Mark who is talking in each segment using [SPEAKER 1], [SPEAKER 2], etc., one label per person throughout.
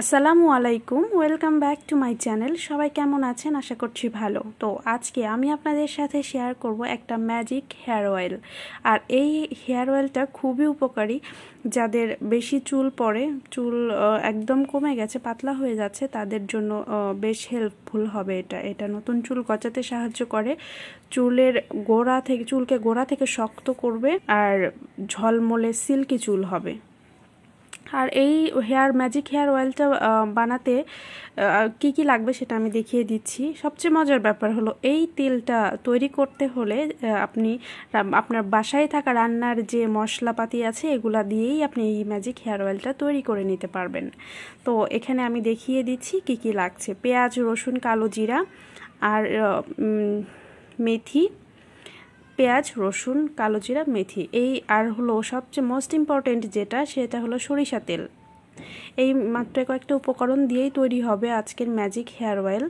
[SPEAKER 1] আসসালামু আলাইকুম welcome back to my channel সবাই কেমন আছেন আশা করছি ভালো তো আজকে আমি আপনাদের সাথে শেয়ার করব একটা ম্যাজিক হেয়ার অয়েল আর এই হেয়ার অয়েলটা খুবই উপকারী যাদের বেশি চুল পড়ে চুল একদম কমে গেছে পাতলা হয়ে যাচ্ছে তাদের জন্য বেশ হেল্পফুল হবে এটা এটা নতুন চুল গচাতে সাহায্য করে চুলের গোড়া থেকে চুলকে গোড়া থেকে শক্ত করবে আর ঝলমলে সিল্কি চুল হবে আর এই হেয়ার ম্যাজিক হেয়ার অয়েলটা বানাতে কি কি লাগবে সেটা আমি দেখিয়ে দিচ্ছি সবচেয়ে মজার ব্যাপার হলো এই তেলটা তৈরি করতে হলে আপনি আপনার বাসায় থাকা রান্নার যে মশলাপাতি আছে এগুলা দিয়েই আপনি এই ম্যাজিক হেয়ার অয়েলটা তৈরি করে নিতে পারবেন তো এখানে আমি দেখিয়ে দিচ্ছি কি কি লাগছে পেঁয়াজ রসুন কালো জিরা আর মেথি পেঁয়াজ রসুন কালো জিরা মেথি এই আর হলো সবচেয়ে মোস্ট ইম্পর্টেন্ট যেটা সেটা হলো সরিষা তেল এই মাত্র কয়েকটা উপকরণ দিয়েই তৈরি হবে আজকের ম্যাজিক হেয়ার অয়েল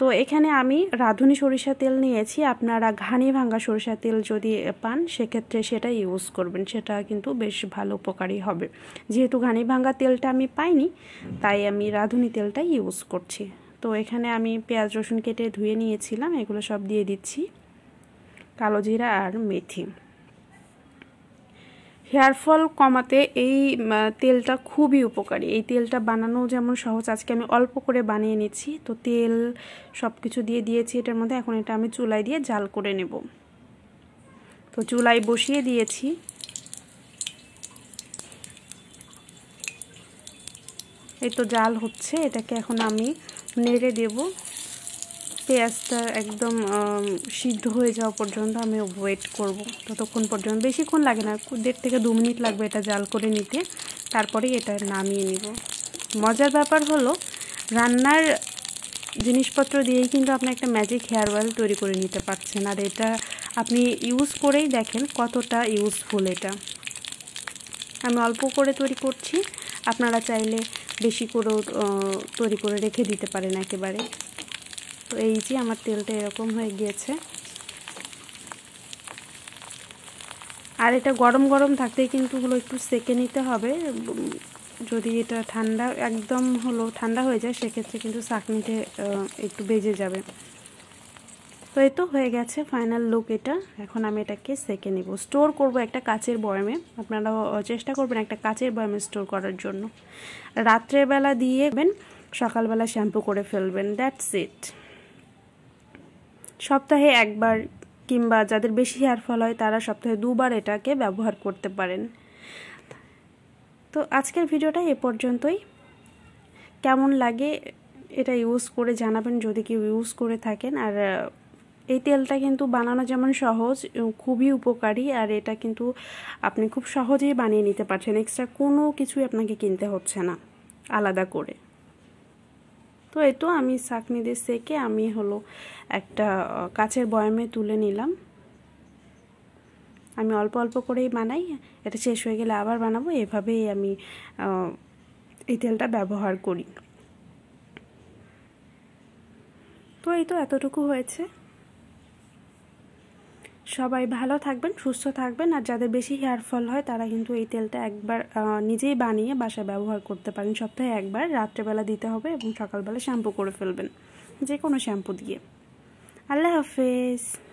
[SPEAKER 1] তো এখানে আমি রাঁধুনি সরিষা তেল নিয়েছি আপনারা ঘানি ভাঙ্গা সরিষা তেল যদি পান সেক্ষেত্রে সেটা ইউজ করবেন সেটা কিন্তু বেশ ভালো উপকারী হবে যেহেতু ঘানি ভাঙ্গা তেলটা আমি পাইনি তাই আমি রাঁধুনি তেলটাই ইউজ করছি তো এখানে আমি পেঁয়াজ রসুন কেটে ধুয়ে নিয়েছিলাম এগুলো সব দিয়ে দিচ্ছি কালো জিরা আর মেথি হেয়ারফল কমাতে এই তেলটা খুবই উপকারী এই তেলটা বানানো যেমন সহজ আজকে আমি অল্প করে বানিয়ে নিচ্ছি তো তেল সব কিছু দিয়ে দিয়েছি এটার মধ্যে এখন এটা আমি চুলায় দিয়ে জাল করে নেব তো চুলায় বসিয়ে দিয়েছি এই তো জাল হচ্ছে এটাকে এখন আমি নেড়ে দেবো পেঁয়াজটা একদম সিদ্ধ হয়ে যাওয়া পর্যন্ত আমি ওয়েট করব ততক্ষণ পর্যন্ত বেশিক্ষণ লাগে না দেড় থেকে দু মিনিট লাগবে এটা জাল করে নিতে তারপরে এটা নামিয়ে নিব মজার ব্যাপার হলো রান্নার জিনিসপত্র দিয়েই কিন্তু আপনি একটা ম্যাজিক হেয়ার অয়েল তৈরি করে নিতে পারছেন আর এটা আপনি ইউজ করেই দেখেন কতটা ইউজফুল এটা আমি অল্প করে তৈরি করছি আপনারা চাইলে বেশি করেও তৈরি করে রেখে দিতে পারেন একেবারে তো এই যে আমার তেলটা এরকম হয়ে গিয়েছে আর এটা গরম গরম থাকতে কিন্তু ওগুলো একটু সেকে নিতে হবে যদি এটা ঠান্ডা একদম হলো ঠান্ডা হয়ে যায় সেক্ষেত্রে কিন্তু চাকনিতে একটু বেজে যাবে তো এই তো হয়ে গেছে ফাইনাল লুক এটা এখন আমি এটাকে সেকে নেব স্টোর করব একটা কাচের বয়ামে আপনারা চেষ্টা করবেন একটা কাচের বয়মে স্টোর করার জন্য রাত্রেবেলা দিয়েবেন সকালবেলা শ্যাম্পু করে ফেলবেন দ্যাটস ইট সপ্তাহে একবার কিংবা যাদের বেশি হেয়ার ফল হয় তারা সপ্তাহে দুবার এটাকে ব্যবহার করতে পারেন তো আজকের ভিডিওটা এ পর্যন্তই কেমন লাগে এটা ইউজ করে জানাবেন যদি কেউ ইউজ করে থাকেন আর এই তেলটা কিন্তু বানানো যেমন সহজ খুবই উপকারী আর এটা কিন্তু আপনি খুব সহজেই বানিয়ে নিতে পারছেন এক্সট্রা কোনো কিছুই আপনাকে কিনতে হচ্ছে না আলাদা করে তো এই তো আমি সাকনিদে সেকে আমি হলো একটা কাচের বয়ামে তুলে নিলাম আমি অল্প অল্প করেই বানাই এটা শেষ হয়ে গেলে আবার বানাবো এভাবেই আমি এই তেলটা ব্যবহার করি তো এই তো এতটুকু হয়েছে সবাই ভালো থাকবেন সুস্থ থাকবেন আর যাদের বেশি হেয়ার ফল হয় তারা কিন্তু এই তেলটা একবার নিজেই বানিয়ে বাসায় ব্যবহার করতে পারেন সপ্তাহে একবার রাত্রেবেলা দিতে হবে এবং সকালবেলা শ্যাম্পু করে ফেলবেন যে কোনো শ্যাম্পু দিয়ে আল্লাহ হাফেজ